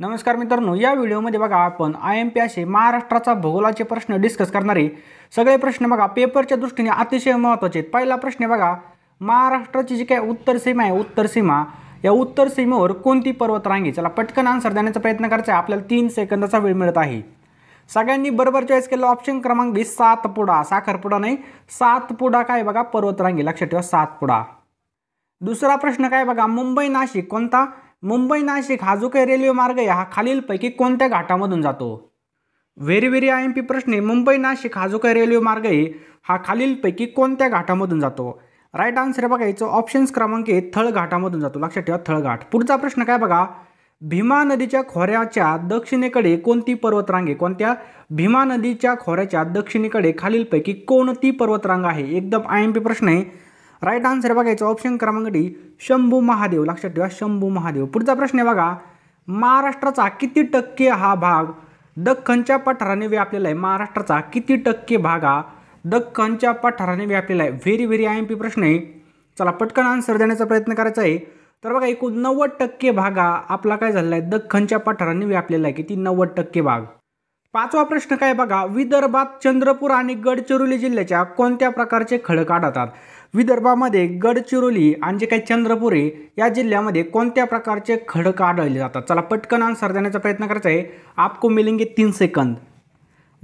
नमस्कार मित्रांनो या व्हिडिओमध्ये बघा आपण आय एम पी असे महाराष्ट्राचा भूगोलाचे प्रश्न डिस्कस करणारे सगळे प्रश्न बघा पेपरच्या दृष्टीने अतिशय महत्त्वाचे आहेत पहिला प्रश्न बघा महाराष्ट्राची जी काय उत्तर सीमा आहे उत्तर सीमा या उत्तर सीमेवर कोणती पर्वत रांगी चला पटकन आन्सर देण्याचा प्रयत्न करायचा आहे आपल्याला तीन सेकंदाचा वेळ मिळत आहे सगळ्यांनी बरोबर चॉईस केला ऑप्शन क्रमांक बी सातपुडा साखरपुडा नाही सातपुडा काय बघा पर्वत रांगी लक्षात ठेवा सातपुडा दुसरा प्रश्न काय बघा मुंबई नाशिक कोणता मुंबई नाशिक हा जो काही रेल्वे मार्ग आहे हा खालीलपैकी कोणत्या घाटामधून जातो very very I M P प्रश्न आहे मुंबई नाशिक हा जो काही रेल्वे मार्ग आहे हा खालीलपैकी कोणत्या घाटामधून जातो राईट आन्सर आहे बघा याचं ऑप्शन्स क्रमांक आहे थळ घाटामधून जातो लक्षात ठेवा थळघाट पुढचा प्रश्न काय बघा भीमा नदीच्या खोऱ्याच्या दक्षिणेकडे कोणती पर्वतरांग आहे कोणत्या भीमा नदीच्या खोऱ्याच्या दक्षिणेकडे खालीलपैकी कोणती पर्वतरांग आहे एकदम आय एम पी प्रश्न आहे राईट आन्सर बघायचा ऑप्शन क्रमांक डी शंभू महादेव लक्षात ठेवा शंभू महादेव पुढचा प्रश्न आहे बघा महाराष्ट्राचा किती टक्के हा भाग दख्खनच्या पठाराने व्यापलेला आहे महाराष्ट्राचा किती टक्के भाग हा दख्खनच्या पठाराने व्यापलेला आहे very very I M P प्रश्न आहे चला पटकन आन्सर देण्याचा प्रयत्न करायचा आहे तर बघा एकूण नव्वद टक्के भाग हा आपला काय झालेला आहे दख्खनच्या पठाराने व्यापलेला आहे किती नव्वद टक्के भाग पाचवा प्रश्न काय बघा विदर्भात चंद्रपूर आणि गडचिरोली जिल्ह्याच्या कोणत्या प्रकारचे खडक आढळतात विदर्भामध्ये गडचिरोली आणि जे काही चंद्रपुरी या जिल्ह्यामध्ये कोणत्या प्रकारचे खडक आढळले जातात चला पटकन आन्सर देण्याचा प्रयत्न करायचा आहे आपको मिलिंगे तीन सेकंद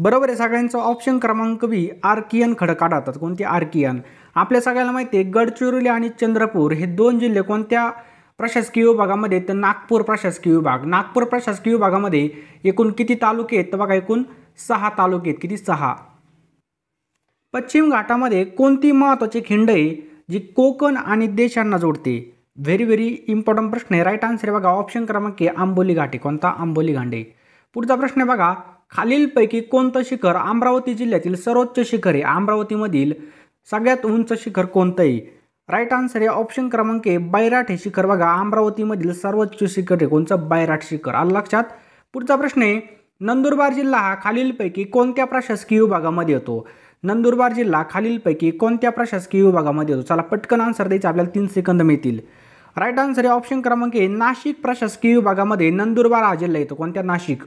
बरोबर आहे सगळ्यांचं ऑप्शन क्रमांक बी आर्कियन खडक आढळतात कोणते आर्कियन आपल्या सगळ्यांना माहिती आहे गडचिरोली आणि चंद्रपूर हे दोन जिल्हे कोणत्या प्रशासकीय विभागामध्ये तर नागपूर प्रशासकीय विभाग नागपूर प्रशासकीय विभागामध्ये एकूण किती तालुके आहेत तर बघा एकूण सहा तालुके आहेत किती सहा पश्चिम घाटामध्ये कोणती महत्त्वाची खिंड आहे जी कोकण आणि देशांना जोडते व्हेरी व्हेरी इम्पॉर्टंट प्रश्न आहे राईट आन्सर बघा ऑप्शन क्रमांक आंबोली घाटे कोणता आंबोली घांडे पुढचा प्रश्न आहे बघा खालीलपैकी कोणतं शिखर अमरावती जिल्ह्यातील सर्वोच्च शिखर आहे अमरावतीमधील सगळ्यात उंच शिखर कोणतं आहे राईट आन्सर आहे ऑप्शन क्रमांक बैराट हे शिखर बघा अमरावतीमधील सर्वोच्च शिखर आहे कोणतं बैराट शिखर आलं लक्षात पुढचा प्रश्न आहे नंदुरबार जिल्हा हा खालीलपैकी कोणत्या प्रशासकीय विभागामध्ये येतो नंदुरबार जिल्हा खालीलपैकी कोणत्या प्रशासकीय विभागामध्ये येतो चला पटकन आन्सर द्यायचं आपल्याला तीन सेकंद मिळतील राईट आन्सर आहे ऑप्शन क्रमांक ए नाशिक प्रशासकीय विभागामध्ये नंदुरबार हा जिल्हा येतो कोणत्या नाशिक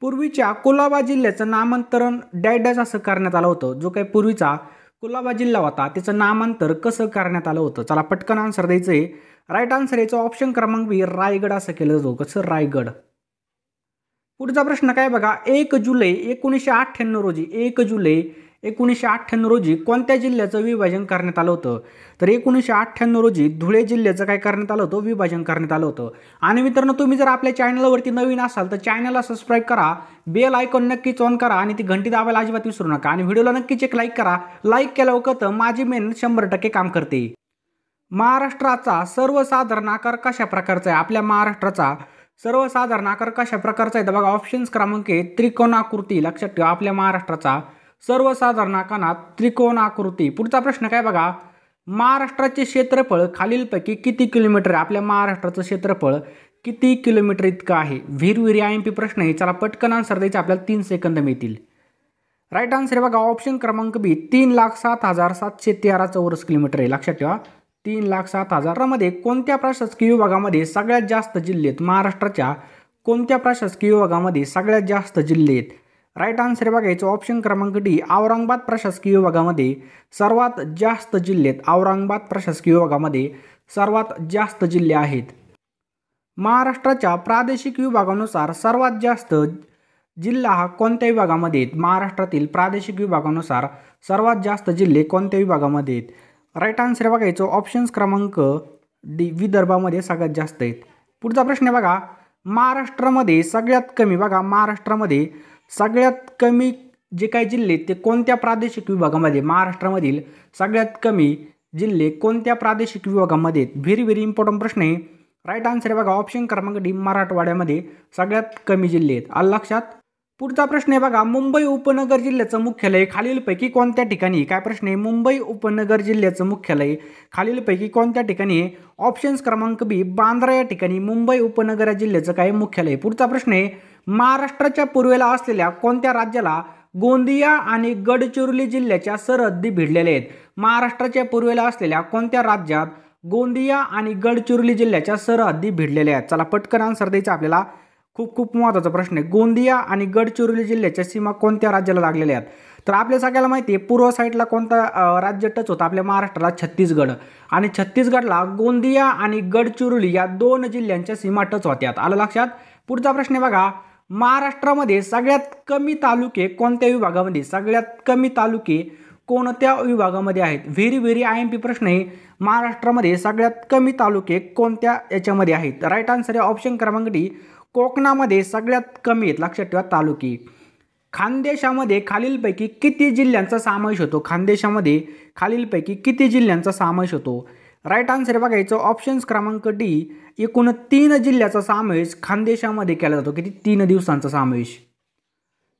पूर्वीच्या कोलाबा जिल्ह्याचं नामांतरण डॅडॅस असं करण्यात आलं होतं जो काही पूर्वीचा कोलाबा जिल्हा होता त्याचं नामांतर कसं करण्यात आलं होतं चला पटकन आन्सर द्यायचं आहे राईट आन्सर याचा ऑप्शन क्रमांक बी रायगड असं केलं जातो कसं रायगड पुढचा प्रश्न काय बघा एक जुलै एकोणीसशे अठ्ठ्याण्णव रोजी एक जुलै एकोणीसशे अठ्ठ्याण्णव रोजी कोणत्या जिल्ह्याचं विभाजन करण्यात आलं होतं तर एकोणीसशे अठ्ठ्याण्णव रोजी धुळे जिल्ह्याचं काय करण्यात आलं होतं विभाजन करण्यात आलं होतं आणि मित्रांनो तुम्ही जर आपल्या चॅनलवरती नवीन असाल तर चॅनलला सबस्क्राईब करा बेल आयकॉन नक्कीच ऑन करा आणि ती घंटी दाबायला अजिबात विसरू नका आणि व्हिडिओला नक्कीच एक लाईक करा लाईक केल्यावर माझी मेहनत शंभर टक्के काम करते महाराष्ट्राचा सर्वसाधारण आकार कशा प्रकारचा आहे आपल्या महाराष्ट्राचा सर्वसाधारण आकार कशा प्रकारचा आहे तर बघा ऑप्शन्स क्रमांक त्रिकोणाकृती लक्षात ठेवा आपल्या महाराष्ट्राचा सर्वसाधारण आकारात त्रिकोण पुढचा प्रश्न काय बघा महाराष्ट्राचे क्षेत्रफळ खालीलपैकी किती किलोमीटर आहे आपल्या महाराष्ट्राचं क्षेत्रफळ किती किलोमीटर इतकं आहे वीर आय एम पी प्रश्न आहे चला पटकन आन्सर द्यायचे आपल्याला तीन सेकंद मिळतील राईट आन्सर बघा ऑप्शन क्रमांक बी तीन लाख सात हजार सातशे तेरा चौरस किलोमीटर आहे लक्षात ठेवा तीन लाख सात हजारामध्ये कोणत्या प्रशासकीय विभागामध्ये सगळ्यात जास्त जिल्हे महाराष्ट्राच्या कोणत्या प्रशासकीय विभागामध्ये सगळ्यात जास्त जिल्हे आहेत राईट आन्सर बघायचं ऑप्शन क्रमांक डी औरंगाबाद प्रशासकीय विभागामध्ये सर्वात जास्त जिल्हेत औरंगाबाद प्रशासकीय विभागामध्ये सर्वात जास्त जिल्हे आहेत महाराष्ट्राच्या प्रादेशिक विभागानुसार सर्वात जास्त जिल्हा हा कोणत्या विभागामध्ये आहेत महाराष्ट्रातील प्रादेशिक विभागानुसार सर्वात जास्त जिल्हे कोणत्या विभागामध्ये आहेत राईट आन्सर बघायचं ऑप्शन्स क्रमांक डी विदर्भामध्ये सगळ्यात जास्त आहेत पुढचा प्रश्न बघा महाराष्ट्रामध्ये सगळ्यात कमी बघा महाराष्ट्रामध्ये सगळ्यात कमी जे काही जिल्हे ते कोणत्या प्रादेशिक विभागामध्ये महाराष्ट्रामधील सगळ्यात कमी जिल्हे कोणत्या प्रादेशिक विभागामध्ये आहेत व्हेरी व्हेरी इम्पॉर्टंट प्रश्न आहे राईट आन्सर आहे बघा ऑप्शन क्रमांक डी मराठवाड्यामध्ये सगळ्यात कमी जिल्हे आहेत आल लक्षात पुढचा प्रश्न आहे बघा मुंबई उपनगर जिल्ह्याचं मुख्यालय खालीलपैकी कोणत्या ठिकाणी काय प्रश्न आहे मुंबई उपनगर जिल्ह्याचं मुख्यालय खालीलपैकी कोणत्या ठिकाणी आहे ऑप्शन्स क्रमांक बी बांद्रा या ठिकाणी मुंबई उपनगर जिल्ह्याचं काय मुख्यालय पुढचा प्रश्न आहे महाराष्ट्राच्या पूर्वेला असलेल्या कोणत्या राज्याला गोंदिया आणि गडचिरोली जिल्ह्याच्या सरहद्दी भिडलेल्या आहेत महाराष्ट्राच्या पूर्वेला असलेल्या कोणत्या राज्यात गोंदिया आणि गडचिरोली जिल्ह्याच्या सरहद्दी भिडलेल्या आहेत चला पटकन आन्सर द्यायचा आपल्याला खूप खूप महत्त्वाचा प्रश्न आहे गोंदिया आणि गडचिरोली जिल्ह्याच्या सीमा कोणत्या राज्याला लागलेल्या आहेत तर आपल्या सगळ्याला माहिती आहे पूर्व साईडला कोणता राज्य टच होतं आपल्या महाराष्ट्राला छत्तीसगड आणि छत्तीसगडला गोंदिया आणि गडचिरोली या दोन जिल्ह्यांच्या सीमा टच होत्यात आलं लक्षात पुढचा प्रश्न आहे बघा महाराष्ट्रामध्ये सगळ्यात कमी तालुके कोणत्या विभागामध्ये सगळ्यात कमी तालुके कोणत्या विभागामध्ये आहेत very very I M P प्रश्न आहे महाराष्ट्रामध्ये सगळ्यात कमी तालुके कोणत्या याच्यामध्ये आहेत राईट आन्सर आहे ऑप्शन क्रमांक डी कोकणामध्ये सगळ्यात कमी आहेत लक्षात ठेवा तालुके खानदेशामध्ये खालीलपैकी किती जिल्ह्यांचा समावेश होतो खानदेशामध्ये खालीलपैकी किती जिल्ह्यांचा समावेश होतो राईट आन्सर बघा याचं ऑप्शन्स क्रमांक डी एकूण तीन जिल्ह्याचा समावेश खानदेशामध्ये केला जातो किती तीन दिवसांचा समावेश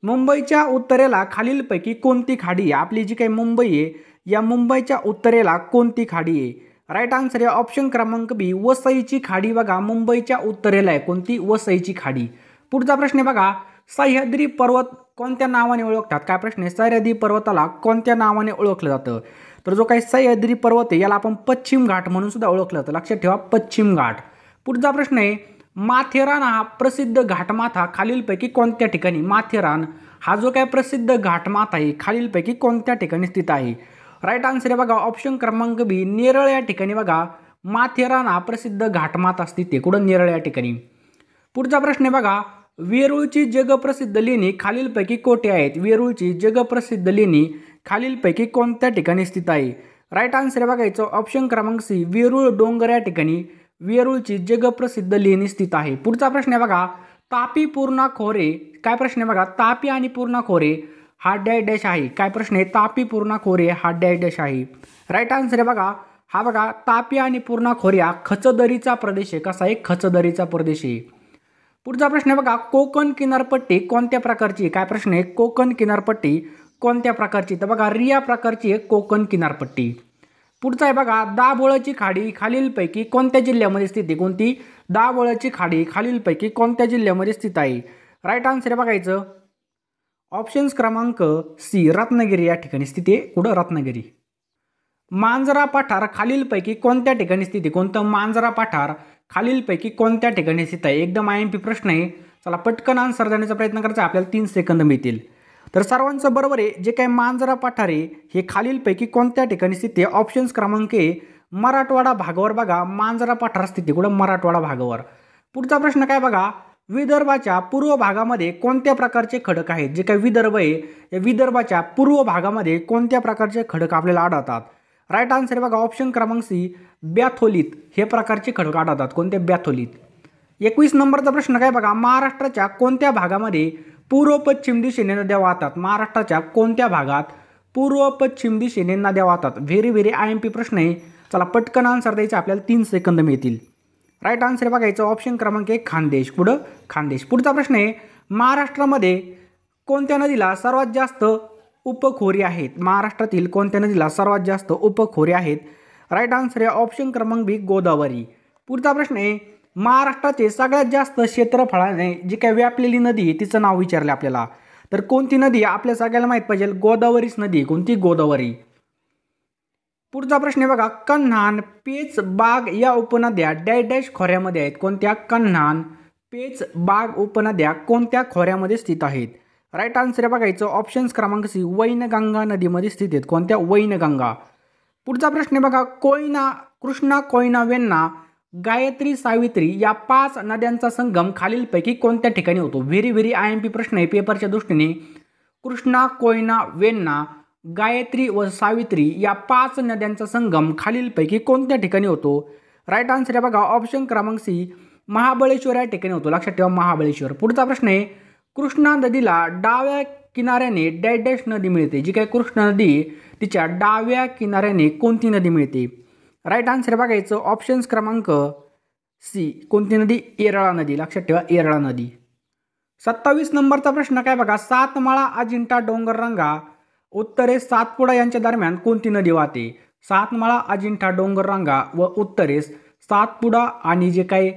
मुंबईच्या उत्तरेला खालीलपैकी कोणती खाडी आहे आपली जी काही मुंबई आहे या मुंबईच्या उत्तरेला कोणती खाडी आहे राईट आन्सर आहे ऑप्शन क्रमांक बी वसईची खाडी बघा मुंबईच्या उत्तरेला आहे कोणती वसईची खाडी पुढचा प्रश्न आहे बघा सह्याद्री पर्वत कोणत्या नावाने ओळखतात काय प्रश्न आहे सह्याद्री पर्वताला कोणत्या नावाने ओळखलं जातं तर जो काही सह्याद्री पर्वत आहे याला आपण पश्चिम घाट म्हणून सुद्धा ओळखलं तर लक्षात ठेवा पश्चिम घाट पुढचा प्रश्न आहे माथेरान हा प्रसिद्ध घाटमाथा खालीलपैकी कोणत्या ठिकाणी माथेरान हा जो काय प्रसिद्ध घाटमाथा आहे खालीलपैकी कोणत्या ठिकाणी स्थित आहे राईट आन्सर आहे बघा ऑप्शन क्रमांक बी नेरळ या ठिकाणी बघा माथेरान हा प्रसिद्ध घाटमाथा स्थित आहे कुठं नेरळ या ठिकाणी पुढचा प्रश्न आहे बघा वेरूळची जगप्रसिद्ध लेणी खालीलपैकी कोठे आहेत वेरूळची जगप्रसिद्ध लेणी खालीलपैकी कोणत्या ठिकाणी स्थित आहे राईट आन्सर बघायचं ऑप्शन क्रमांक सी वेरूळ डोंगर या ठिकाणी वेरूळची जगप्रसिद्ध लेणी स्थित आहे पुढचा प्रश्न आहे बघा तापी पूर्णा खोरे काय प्रश्न आहे बघा तापी आणि पूर्णा खोरे हा डॅश डॅश आहे काय प्रश्न आहे तापी पूर्णा खोरे हा डॅश डॅश आहे राईट आन्सर आहे बघा हा बघा तापी आणि पूर्णा खोऱ्या खचदरीचा प्रदेश आहे कसा आहे खचदरीचा प्रदेश आहे पुढचा प्रश्न आहे बघा कोकण किनारपट्टी कोणत्या प्रकारची काय प्रश्न आहे कोकण किनारपट्टी कोणत्या प्रकारची तर बघा रिया प्रकारची आहे कोकण किनारपट्टी पुढचा आहे बघा दाबोळाची खाडी खालीलपैकी कोणत्या जिल्ह्यामध्ये स्थित आहे कोणती दाबोळाची खाडी खालीलपैकी कोणत्या जिल्ह्यामध्ये स्थित आहे राईट आन्सर आहे बघायचं ऑप्शन्स क्रमांक सी रत्नागिरी या ठिकाणी स्थिती आहे कुठं रत्नागिरी मांजरा पठार खालीलपैकी कोणत्या ठिकाणी स्थिती कोणतं मांजरा पठार खालीलपैकी कोणत्या ठिकाणी स्थित आहे एकदम आय एम पी प्रश्न आहे चला पटकन आन्सर देण्याचा प्रयत्न करायचा आपल्याला तीन सेकंद मिळतील तर सर्वांचं बरोबर आहे जे काय मांजरा पठारे हे खालीलपैकी कोणत्या ठिकाणी स्थित आहे ऑप्शन्स क्रमांक ए मराठवाडा भागावर बघा मांजरा पठार स्थिती कुठं मराठवाडा भागावर पुढचा प्रश्न काय बघा विदर्भाच्या पूर्व भागामध्ये कोणत्या प्रकारचे खडक आहेत जे काही विदर्भ आहे या विदर्भाच्या पूर्व भागामध्ये कोणत्या प्रकारचे खडक आपल्याला आढळतात राईट आन्सर बघा ऑप्शन क्रमांक सी बॅथोलित हे प्रकारचे खडक आढळतात कोणते बॅथोलीत एकवीस नंबरचा प्रश्न काय बघा महाराष्ट्राच्या कोणत्या भागामध्ये पूर्व पश्चिम दिशेने नद्या वाहतात महाराष्ट्राच्या कोणत्या भागात पूर्व पश्चिम दिशेने नद्या वाहतात very very I M P प्रश्न आहे चला पटकन आन्सर द्यायचा आपल्याला तीन सेकंद मिळतील राईट आन्सर बघायचं ऑप्शन क्रमांक एक खानदेश पुढं खानदेश पुढचा प्रश्न आहे महाराष्ट्रामध्ये कोणत्या नदीला सर्वात जास्त उपखोरी आहेत महाराष्ट्रातील कोणत्या नदीला सर्वात जास्त उपखोरी आहेत राईट आन्सर आहे ऑप्शन क्रमांक बी गोदावरी पुढचा प्रश्न आहे महाराष्ट्राचे सगळ्यात जास्त क्षेत्रफळाने जी काय व्यापलेली नदी तिचं नाव विचारलं आपल्याला तर कोणती नदी आपल्या सगळ्याला माहीत पाहिजे गोदावरीच नदी कोणती गोदावरी पुढचा प्रश्न आहे बघा कन्हान पेच बाग या उपनद्या डॅश डॅश खोऱ्यामध्ये आहेत कोणत्या कन्हान पेच बाग उपनद्या कोणत्या खोऱ्यामध्ये स्थित आहेत राईट आन्सर आहे बघायचं ऑप्शन्स क्रमांक सी वैनगंगा नदीमध्ये स्थित आहेत कोणत्या वैनगंगा पुढचा प्रश्न आहे बघा कोयना कृष्णा कोयना वेन्ना गायत्री सावित्री या पाच नद्यांचा संगम खालीलपैकी कोणत्या ठिकाणी होतो very very I M P प्रश्न आहे पेपरच्या दृष्टीने कृष्णा कोयना वेन्ना गायत्री व सावित्री या पाच नद्यांचा संगम खालीलपैकी कोणत्या ठिकाणी होतो राईट आन्सर आहे बघा ऑप्शन क्रमांक सी महाबळेश्वर या ठिकाणी होतो लक्षात ठेवा महाबळेश्वर पुढचा प्रश्न आहे कृष्णा नदीला डाव्या किनाऱ्याने डॅडॅश नदी मिळते जी काय कृष्णा नदी तिच्या डाव्या किनाऱ्याने कोणती नदी मिळते राईट आन्सर बघायचं ऑप्शन्स क्रमांक सी कोणती नदी येरळा नदी लक्षात ठेवा येरळा नदी सत्तावीस नंबरचा प्रश्न काय बघा सातमाळा अजिंठा डोंगररांगा उत्तरेस सातपुडा यांच्या दरम्यान कोणती नदी वाहते सातमाळा अजिंठा डोंगररांगा व उत्तरेस सातपुडा आणि जे काही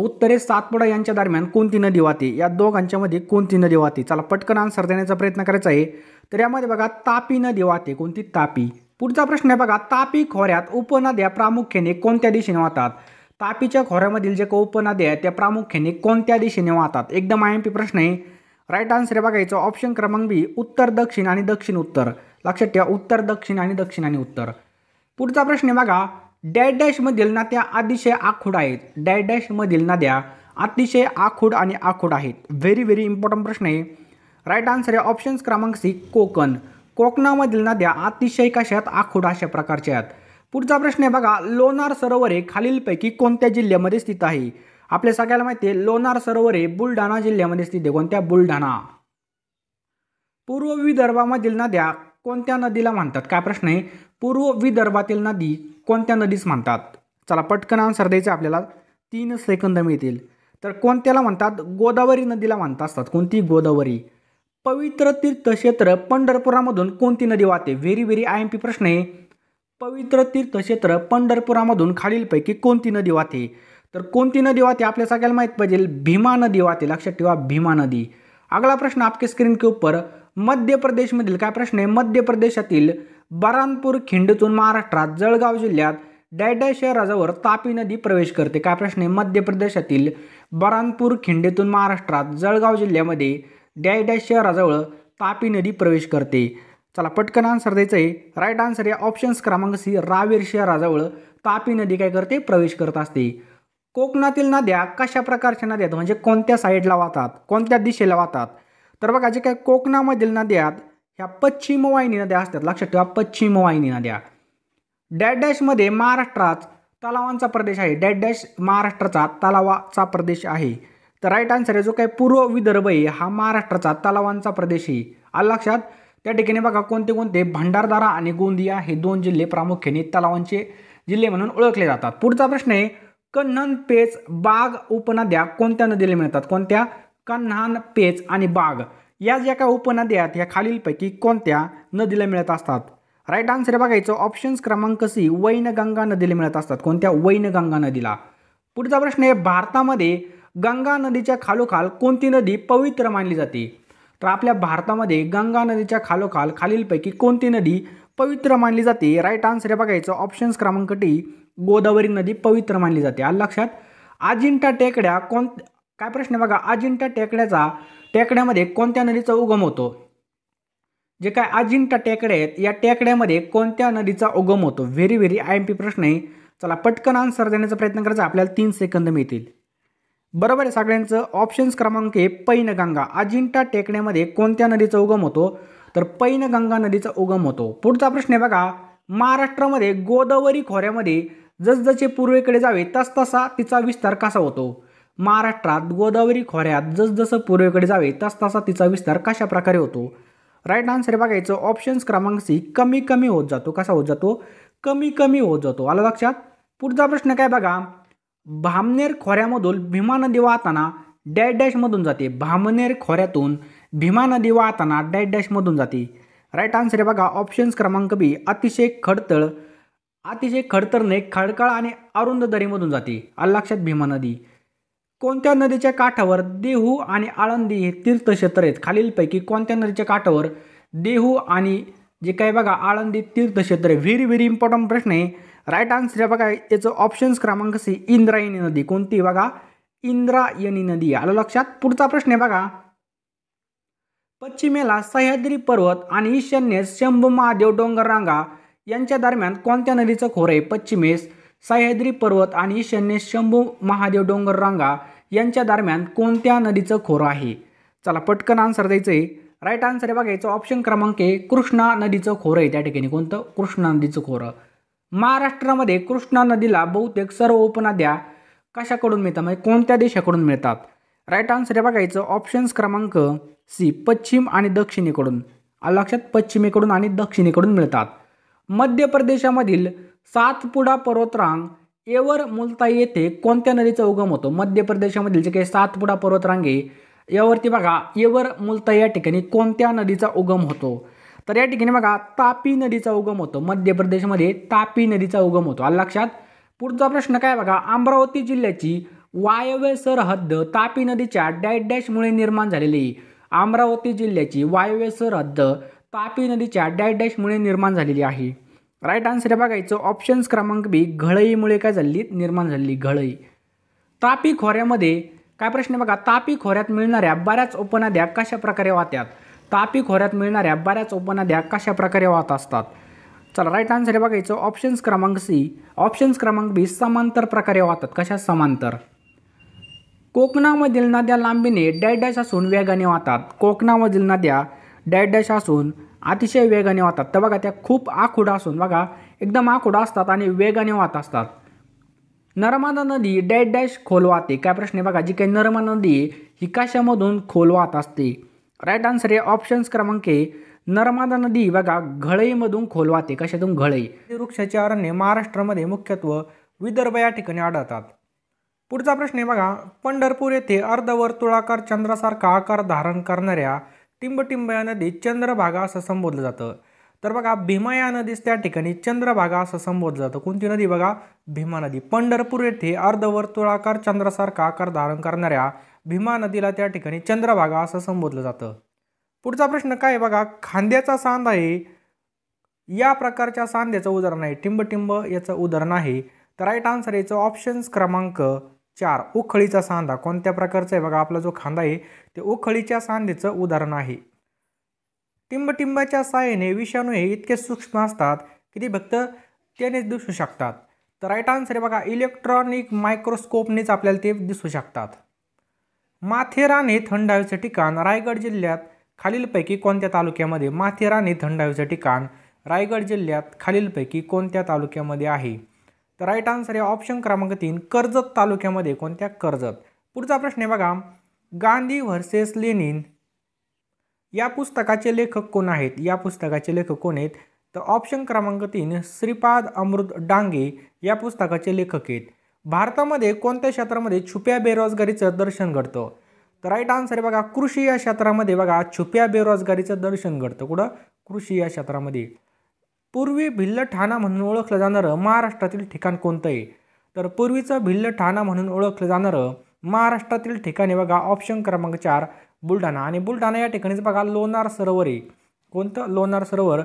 उत्तरे सातपुडा यांच्या दरम्यान कोणती नदी वाहते या दोघांच्यामध्ये कोणती नदी वाहते चला पटकन आन्सर देण्याचा प्रयत्न करायचा आहे तर यामध्ये बघा तापी नदी वाहते कोणती तापी पुढचा प्रश्न आहे बघा तापी खोऱ्यात उपनद्या प्रामुख्याने कोणत्या दिशेने वाहतात तापीच्या खोऱ्यामधील जे काही उपनद्या आहेत त्या प्रामुख्याने कोणत्या दिशेने वाहतात एकदम आय एम पी प्रश्न आहे राईट आन्सर आहे बघायचं ऑप्शन क्रमांक बी उत्तर दक्षिण आणि दक्षिण उत्तर लक्षात ठेवा उत्तर दक्षिण आणि दक्षिण आणि उत्तर पुढचा प्रश्न आहे बघा डॅश डॅशमधील नद्या अतिशय आखूड आहेत डॅश मधील नद्या अतिशय आखूड आणि आखूड आहेत व्हेरी व्हेरी इम्पॉर्टंट प्रश्न आहे राईट आन्सर आहे ऑप्शन्स क्रमांक सी कोकण कोकणामधील नद्या अतिशय कशात आखूड अशा प्रकारच्या आहेत पुढचा प्रश्न आहे बघा लोणार सरोवर हे खालीलपैकी कोणत्या जिल्ह्यामध्ये स्थित आहे आपल्या सगळ्याला माहिती आहे लोणार सरोवर हे बुलढाणा जिल्ह्यामध्ये स्थित आहे कोणत्या बुलढाणा पूर्व विदर्भामधील नद्या कोणत्या नदीला म्हणतात काय प्रश्न आहे पूर्व विदर्भातील नदी कोणत्या नदीस म्हणतात चला पटकन आन्सर द्यायचं आपल्याला तीन सेकंद मिळतील तर कोणत्याला म्हणतात गोदावरी नदीला म्हणत असतात कोणती गोदावरी पवित्र तीर्थक्षेत्र पंढरपुरामधून कोणती नदी वाहते very very I M P प्रश्न आहे पवित्र तीर्थक्षेत्र पंढरपुरामधून खालीलपैकी कोणती नदी वाहते तर कोणती नदी वाहते आपल्या सगळ्याला माहीत पाहिजे भीमा नदी वाहते लक्षात ठेवा भीमा नदी अगला प्रश्न आपके स्क्रीन के ऊपर मध्य प्रदेशमधील काय प्रश्न आहे मध्य प्रदेशातील बरानपूर खिंडतून महाराष्ट्रात जळगाव जिल्ह्यात डॅडॅशिया शहराजवळ तापी नदी प्रवेश करते काय प्रश्न आहे मध्य प्रदेशातील बरानपूर खिंडेतून महाराष्ट्रात जळगाव जिल्ह्यामध्ये डॅडॅशिया शहराजवळ तापी नदी प्रवेश करते चला पटकन आन्सर द्यायचं आहे राईट आन्सर या ऑप्शन्स क्रमांक सी रावेर शहराजवळ तापी नदी काय करते प्रवेश करत असते कोकणातील नद्या कशा प्रकारच्या नद्या म्हणजे कोणत्या साईडला वाहतात कोणत्या दिशेला वाहतात तर बघा जे काय कोकणामधील नद्या ह्या पश्चिम वाहिनी नद्या असतात लक्षात ठेवा पश्चिम वाहिनी नद्या डॅड डॅशमध्ये महाराष्ट्रात तलावांचा प्रदेश आहे डॅड डॅश महाराष्ट्राचा तलावाचा प्रदेश आहे तर राईट आन्सर आहे जो काही पूर्व विदर्भ आहे हा महाराष्ट्राचा तलावांचा प्रदेश आहे आलं लक्षात त्या ठिकाणी बघा कोणते कोणते भंडारदारा आणि गोंदिया हे दोन जिल्हे प्रामुख्याने तलावांचे जिल्हे म्हणून ओळखले जातात पुढचा प्रश्न आहे कन्नन पेच बाग उपनद्या कोणत्या नदीला मिळतात कोणत्या कन्हान पेच आणि बाग या ज्या काय उपनद्या आहेत ह्या खालीलपैकी कोणत्या नदीला मिळत असतात राईट आन्सर बघायचं ऑप्शन्स क्रमांक सी वैनगंगा नदीला मिळत असतात कोणत्या वैनगंगा नदीला पुढचा प्रश्न आहे भारतामध्ये गंगा नदीच्या खालोखाल कोणती नदी पवित्र मानली जाते तर आपल्या भारतामध्ये गंगा नदीच्या खालोखाल खालीलपैकी कोणती नदी पवित्र मानली जाते राईट आन्सर बघायचं ऑप्शन्स क्रमांक टी गोदावरी नदी पवित्र मानली जाते लक्षात अजिंठा टेकड्या कोण काय प्रश्न बघा अजिंठा टेकड्याचा टेकड्यामध्ये कोणत्या नदीचा उगम होतो जे काय अजिंठा टेकड्या आहेत या टेकड्यामध्ये कोणत्या नदीचा उगम होतो very very I M P प्रश्न आहे चला पटकन आन्सर देण्याचा प्रयत्न करायचा आपल्याला तीन सेकंद मिळतील बरोबर आहे सगळ्यांचं ऑप्शन्स क्रमांक आहे पैनगंगा अजिंठा टेकड्यामध्ये कोणत्या नदीचा उगम होतो तर पैनगंगा नदीचा उगम होतो पुढचा प्रश्न आहे बघा महाराष्ट्रामध्ये गोदावरी खोऱ्यामध्ये जसजसे पूर्वेकडे जावे तसतसा तिचा विस्तार कसा होतो महाराष्ट्रात गोदावरी खोऱ्यात जसजसं पूर्वेकडे जावे तस तसा तिचा विस्तार कशा प्रकारे होतो राईट आन्सर बघायचं ऑप्शन्स क्रमांक सी कमी कमी होत जातो कसा होत जातो कमी कमी होत जातो आलं लक्षात पुढचा प्रश्न काय बघा भामनेर खोऱ्यामधून भीमा नदी वाहताना डॅश डॅशमधून जाते भामनेर खोऱ्यातून भीमा नदी वाहताना डॅश डॅशमधून जाते राईट आन्सर आहे बघा ऑप्शन्स क्रमांक बी अतिशय खडतळ अतिशय खडतरने खडकळ आणि अरुंद दरीमधून जाते आलं लक्षात भीमा नदी कोणत्या नदीच्या काठावर देहू आणि आळंदी हे तीर्थक्षेत्र आहेत खालीलपैकी कोणत्या नदीच्या काठावर देहू आणि जे काय बघा आळंदी तीर्थक्षेत्र आहे व्हेरी व्हेरी इम्पॉर्टंट प्रश्न आहे राईट आन्सर आहे बघा याचं ऑप्शन्स क्रमांक सी इंद्रायणी नदी कोणती बघा इंद्रायणी नदी आलं लक्षात पुढचा प्रश्न आहे बघा पश्चिमेला सह्याद्री पर्वत आणि ईशान्येस शंभू महादेव डोंगररांगा यांच्या दरम्यान कोणत्या नदीचं खोर आहे पश्चिमेस सह्याद्री पर्वत आणि ईशान्येस शंभू महादेव डोंगररांगा यांच्या दरम्यान कोणत्या नदीचं खोरं आहे चला पटकन आन्सर द्यायचं आहे राईट आन्सर आहे बघायचं ऑप्शन क्रमांक आहे कृष्णा नदीचं खोरं आहे त्या ठिकाणी कोणतं कृष्णा नदीचं खोरं महाराष्ट्रामध्ये कृष्णा नदीला बहुतेक सर्व उपनद्या कशाकडून मिळतात म्हणजे कोणत्या देशाकडून मिळतात राईट आन्सर आहे बघायचं ऑप्शन्स क्रमांक सी पश्चिम आणि दक्षिणेकडून लक्षात पश्चिमेकडून आणि दक्षिणेकडून मिळतात मध्य प्रदेशामधील सातपुडा पर्वतरांग येवर मुलता येथे कोणत्या नदीचा उगम होतो मध्य प्रदेशामधील जे काही सातपुडा पर्वतरांगे यावरती बघा येवर मुलता या ठिकाणी कोणत्या नदीचा उगम होतो तर या ठिकाणी बघा तापी नदीचा उगम होतो मध्य प्रदेशमध्ये तापी नदीचा उगम होतो आला लक्षात पुढचा प्रश्न काय बघा अमरावती जिल्ह्याची वायव्य सरहद्द तापी नदीच्या डॅश डॅशमुळे निर्माण झालेली अमरावती जिल्ह्याची वायव्य सरहद्द तापी नदीच्या डॅश डॅशमुळे निर्माण झालेली आहे राईट आन्सर बघायचं ऑप्शन्स क्रमांक बी घळईमुळे काय झाली निर्माण झाली घळई तापी खोऱ्यामध्ये काय प्रश्न बघा तापी खोऱ्यात मिळणाऱ्या बऱ्याच उपनद्या कशा प्रकारे वाहतात तापी खोऱ्यात मिळणाऱ्या बऱ्याच उपनद्या कशा प्रकारे वाहत असतात चला राईट आन्सर बघायचं ऑप्शन्स क्रमांक सी ऑप्शन्स क्रमांक बी समांतर प्रकारे वाहतात कशा समांतर कोकणामधील नद्या लांबीने डॅश असून वेगाने वाहतात कोकणामधील नद्या डॅश असून अतिशय वेगाने वाहतात तर बघा त्या खूप आखुडा असून बघा एकदम आखुडा असतात आणि वेगाने वाहत असतात नर्मदा नदी डॅश डॅश खोल वाहते काय प्रश्न आहे बघा जी काही नर्मदा नदी ही कशामधून खोल वाहत असते राईट आन्सर आहे ऑप्शन्स क्रमांक ए नर्मदा नदी बघा घळईमधून खोल वाहते कशातून घळई वृक्षाचे अरण्य महाराष्ट्रामध्ये मुख्यत्व विदर्भ या ठिकाणी आढळतात पुढचा प्रश्न आहे बघा पंढरपूर येथे अर्धवर्तुळाकार चंद्रासारखा आकार धारण करणाऱ्या टिंबटिंब या नदीत चंद्रभागा असं संबोधलं जातं तर बघा भीमा या नदीस त्या ठिकाणी चंद्रभागा असं संबोधलं जातं कोणती नदी बघा भीमा नदी पंढरपूर येथे अर्धवर्तुळाकार चंद्रासारखा आकार धारण करणाऱ्या भीमा नदीला त्या ठिकाणी चंद्रभागा असं संबोधलं जातं पुढचा प्रश्न काय बघा खांद्याचा सांध आहे या प्रकारच्या सांध्याचं उदाहरण आहे टिंबटिंब याचं उदाहरण आहे तर राईट आन्सर याचं ऑप्शन्स क्रमांक चार उखळीचा सांधा कोणत्या प्रकारचा आहे बघा आपला जो खांदा आहे ते उखळीच्या सांधेचं उदाहरण आहे टिंबटिंबाच्या साहाय्याने विषाणू हे इतके सूक्ष्म असतात की ते फक्त त्यानेच दिसू शकतात तर राईट आन्सर आहे बघा इलेक्ट्रॉनिक मायक्रोस्कोपनेच आपल्याला ते दिसू शकतात माथेरान हे थंड हवेचं ठिकाण रायगड जिल्ह्यात खालीलपैकी कोणत्या तालुक्यामध्ये माथेरान हे थंड हवेचं ठिकाण रायगड जिल्ह्यात खालीलपैकी कोणत्या तालुक्यामध्ये आहे तर राईट आन्सर आहे ऑप्शन क्रमांक तीन कर्जत तालुक्यामध्ये कोणत्या कर्जत पुढचा प्रश्न आहे बघा गांधी व्हर्सेस लेनिन या पुस्तकाचे लेखक कोण आहेत या पुस्तकाचे लेखक कोण आहेत तर ऑप्शन क्रमांक तीन श्रीपाद अमृत डांगे या पुस्तकाचे लेखक आहेत भारतामध्ये कोणत्या क्षेत्रामध्ये छुप्या बेरोजगारीचं दर्शन घडतं तर राईट आन्सर आहे बघा कृषी या क्षेत्रामध्ये बघा छुप्या बेरोजगारीचं दर्शन घडतं कुठं कृषी या क्षेत्रामध्ये पूर्वी भिल्ल ठाणा म्हणून ओळखलं जाणारं महाराष्ट्रातील ठिकाण कोणतं आहे तर पूर्वीचं भिल्ल ठाणा म्हणून ओळखलं जाणारं महाराष्ट्रातील ठिकाणी बघा ऑप्शन क्रमांक चार बुलढाणा आणि बुलढाणा या ठिकाणीच बघा लोणार सरोवर आहे कोणतं लोणार सरोवर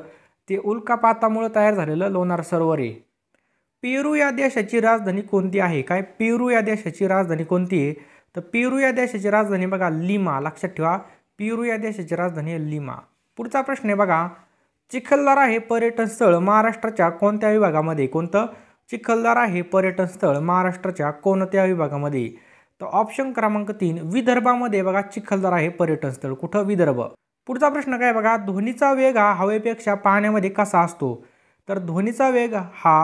ते उल्कापातामुळे तयार झालेलं लोणार सरोवर आहे पेरू या देशाची राजधानी कोणती आहे काय पेरू या देशाची राजधानी कोणती आहे तर पेरू या देशाची राजधानी बघा लिमा लक्षात ठेवा पेरू या देशाची राजधानी लिमा पुढचा प्रश्न आहे बघा चिखलदरा हे पर्यटन स्थळ महाराष्ट्राच्या कोणत्या विभागामध्ये कोणतं चिखलदरा हे पर्यटन स्थळ महाराष्ट्राच्या कोणत्या विभागामध्ये तर ऑप्शन क्रमांक तीन विदर्भामध्ये बघा चिखलदरा हे पर्यटन स्थळ कुठं विदर्भ पुढचा प्रश्न काय बघा ध्वनीचा वेग हा हवेपेक्षा पाण्यामध्ये कसा असतो तर ध्वनीचा वेग हा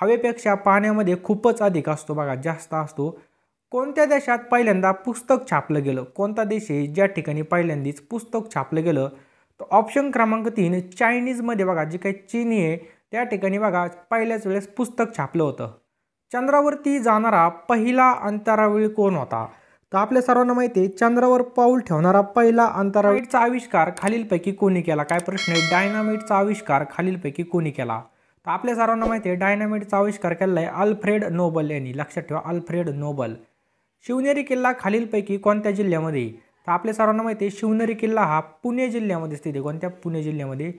हवेपेक्षा पाण्यामध्ये खूपच अधिक असतो बघा जास्त असतो कोणत्या देशात पहिल्यांदा पुस्तक छापलं गेलं कोणता देश आहे ज्या ठिकाणी पहिल्यांदीच पुस्तक छापलं गेलं ऑप्शन क्रमांक तीन चायनीजमध्ये बघा जी काही चीनी आहे त्या ठिकाणी बघा पहिल्याच वेळेस पुस्तक छापलं होतं चंद्रावरती जाणारा पहिला अंतरावळी कोण होता तर आपल्या सर्वांना माहिती आहे चंद्रावर पाऊल ठेवणारा पहिला अंतरावीटचा आविष्कार खालीलपैकी कोणी केला काय प्रश्न आहे डायनामाइटचा आविष्कार खालीलपैकी कोणी केला तर आपल्या सर्वांना माहिती आहे डायनामाइटचा आविष्कार केला अल्फ्रेड नोबल यांनी लक्षात ठेवा अल्फ्रेड नोबल शिवनेरी किल्ला खालीलपैकी कोणत्या जिल्ह्यामध्ये आपल्या सर्वांना माहिती आहे शिवनेरी किल्ला हा पुणे जिल्ह्यामध्ये स्थित आहे कोणत्या पुणे जिल्ह्यामध्ये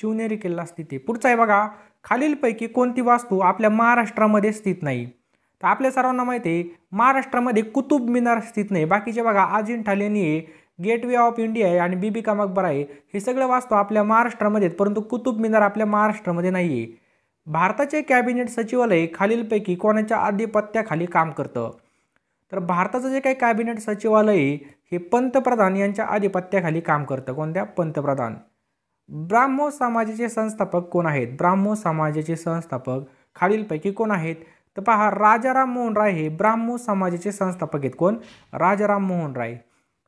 शिवनेरी किल्ला स्थित आहे पुढचा आहे बघा खालीलपैकी कोणती वास्तू आपल्या महाराष्ट्रामध्ये स्थित नाही तर आपल्या सर्वांना माहिती आहे महाराष्ट्रामध्ये कुतुब मिनार स्थित नाही बाकीचे बघा अजिंठा लेणी आहे गेटवे ऑफ इंडिया आहे आणि बीबी का मकबरा आहे हे सगळं वास्तू आपल्या महाराष्ट्रामध्ये आहेत परंतु कुतुब मिनार आपल्या महाराष्ट्रामध्ये नाही आहे भारताचे कॅबिनेट सचिवालय खालीलपैकी कोणाच्या आधिपत्याखाली काम करतं तर भारताचं जे काही कॅबिनेट सचिवालय हे पंतप्रधान यांच्या आधिपत्याखाली काम करतं कोणत्या पंतप्रधान ब्राह्मो समाजाचे संस्थापक कोण आहेत ब्राह्मो समाजाचे संस्थापक खालीलपैकी कोण आहेत तर पहा राजाराम मोहन राय हे ब्राह्मो समाजाचे संस्थापक आहेत कोण राजाराम मोहन राय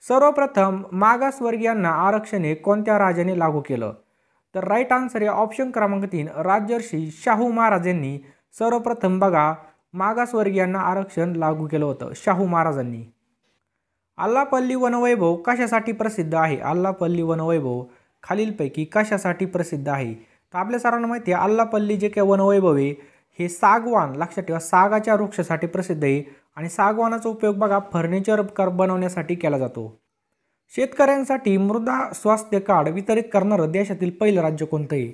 सर्वप्रथम मागासवर्गीयांना आरक्षण हे कोणत्या राजाने लागू केलं तर राईट आन्सर आहे ऑप्शन क्रमांक तीन राजर्षी शाहू महाराजांनी सर्वप्रथम बघा मागासवर्गीयांना आरक्षण लागू केलं होतं शाहू महाराजांनी आल्लापल्ली वनवैभव कशासाठी प्रसिद्ध आहे आल्लापल्ली वनवैभव खालीलपैकी कशासाठी प्रसिद्ध आहे तर आपल्या सरांना माहिती आहे आल्लापल्ली जे काही वनवैभव आहे हे सागवान लक्षात ठेवा सागाच्या वृक्षासाठी प्रसिद्ध आहे आणि सागवानाचा उपयोग बघा फर्निचर कर बनवण्यासाठी केला जातो शेतकऱ्यांसाठी मृदा स्वास्थ्य कार्ड वितरित करणारं देशातील पहिलं राज्य कोणतं आहे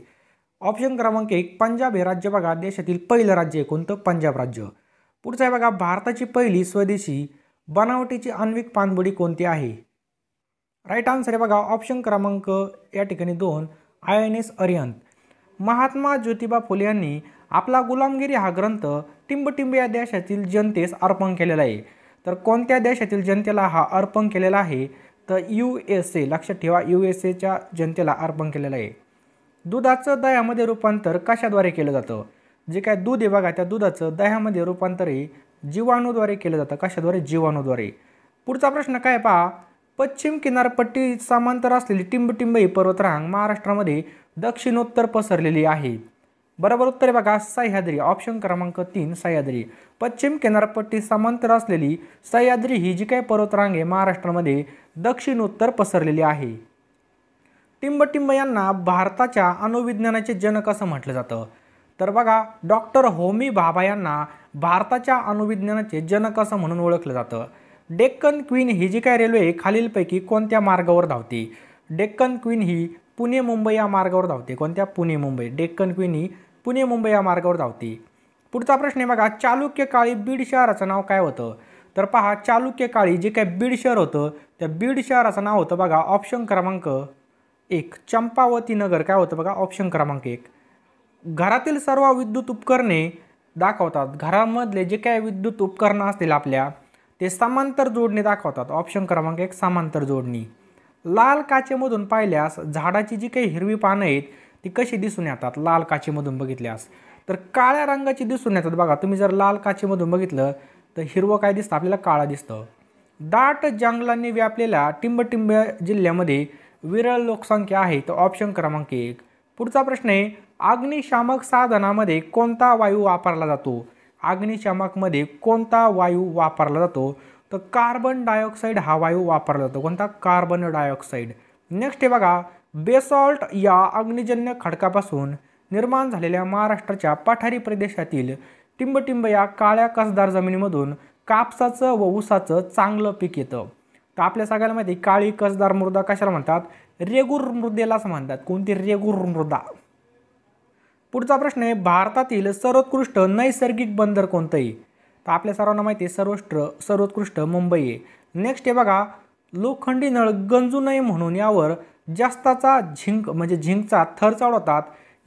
ऑप्शन क्रमांक एक पंजाब हे राज्य बघा देशातील पहिलं राज्य आहे कोणतं पंजाब राज्य पुढचं आहे बघा भारताची पहिली स्वदेशी बनावटीची आण्विक पाणबुडी कोणती आहे राईट आन्सर आहे बघा ऑप्शन क्रमांक या ठिकाणी दोन I N S Arihant Mahatma Jyotiba Phule यांनी आपला गुलामगिरी हा ग्रंथ टिंबटिंब या देशातील जनतेस अर्पण केलेला आहे तर कोणत्या देशातील जनतेला हा अर्पण केलेला आहे तर यू एस ए लक्षात ठेवा यू एस एच्या जनतेला अर्पण केलेला आहे दुधाचं दह्यामध्ये रूपांतर कशाद्वारे केलं जातं जे काय दूध आहे बघा त्या दुधाचं दह्यामध्ये रूपांतर हे जीवाणूद्वारे केलं जातं कशाद्वारे जीवाणूद्वारे पुढचा प्रश्न काय पहा पश्चिम किनारपट्टी समांतर असलेली टिंबटिंब ही पर्वतरांग महाराष्ट्रामध्ये दक्षिणोत्तर पसरलेली आहे बरोबर उत्तर बघा सह्याद्री ऑप्शन क्रमांक तीन सह्याद्री पश्चिम किनारपट्टी समांतर असलेली सह्याद्री ही जी काय पर्वतरांग आहे महाराष्ट्रामध्ये दक्षिणोत्तर पसरलेली आहे टिंबटिंब यांना भारताच्या अणुविज्ञानाचे जनक असं म्हटलं जातं तर बघा डॉक्टर होमी भाभा यांना भारताच्या अणुविज्ञानाचे जनक असं म्हणून ओळखलं जातं डेक्कन क्वीन ही जी काय रेल्वे खालीलपैकी कोणत्या मार्गावर धावते डेक्कन क्वीन ही पुणे मुंबई या मार्गावर धावते कोणत्या पुणे मुंबई डेक्कन क्वीन ही पुणे मुंबई या मार्गावर धावते पुढचा प्रश्न आहे बघा चालुक्य काळी बीड शहराचं नाव काय होतं तर पहा चालुक्य काळी जे काय बीड शहर होतं त्या बीड शहराचं नाव होतं बघा ऑप्शन क्रमांक एक चंपावती नगर काय होतं बघा ऑप्शन क्रमांक एक घरातील सर्व विद्युत उपकरणे दाखवतात घरामधले जे काय विद्युत उपकरणं असतील आपल्या ते समांतर जोडणी दाखवतात ऑप्शन क्रमांक एक समांतर जोडणी लाल काचेमधून पाहिल्यास झाडाची जी काही हिरवी पानं आहेत ती कशी दिसून येतात लाल काचेमधून बघितल्यास तर काळ्या रंगाची दिसून येतात बघा तुम्ही जर लाल काचेमधून बघितलं तर हिरवं काय दिसतं आपल्याला काळा दिसतं दाट जंगलांनी व्यापलेल्या टिंबटिंब जिल्ह्यामध्ये विरळ लोकसंख्या आहे तर ऑप्शन क्रमांक एक पुढचा प्रश्न आहे अग्निशामक साधनामध्ये कोणता वायू वापरला जातो अग्निशामकमध्ये कोणता वायू वापरला जातो तर कार्बन डायऑक्साईड हा वायू वापरला जातो कोणता कार्बन डायऑक्साईड नेक्स्ट हे बघा बेसॉल्ट या अग्निजन्य खडकापासून निर्माण झालेल्या महाराष्ट्राच्या पठारी प्रदेशातील टिंबटिंब या काळ्या कसदार जमिनीमधून कापसाचं व ऊसाचं चांगलं पीक येतं तर आपल्या सगळ्याला माहिती आहे काळी कसदार मृदा कशाला म्हणतात रेगुर मृदेला असं म्हणतात कोणती रेगुर मृदा पुढचा प्रश्न आहे भारतातील सर्वोत्कृष्ट नैसर्गिक बंदर आहे तर आपल्या सर्वांना माहिती आहे सर्वोष्ट्र सर्वोत्कृष्ट मुंबई आहे नेक्स्ट आहे बघा लोखंडी नळ गंजू नये म्हणून यावर जास्ताचा झिंक म्हणजे झिंकचा थर चढवतात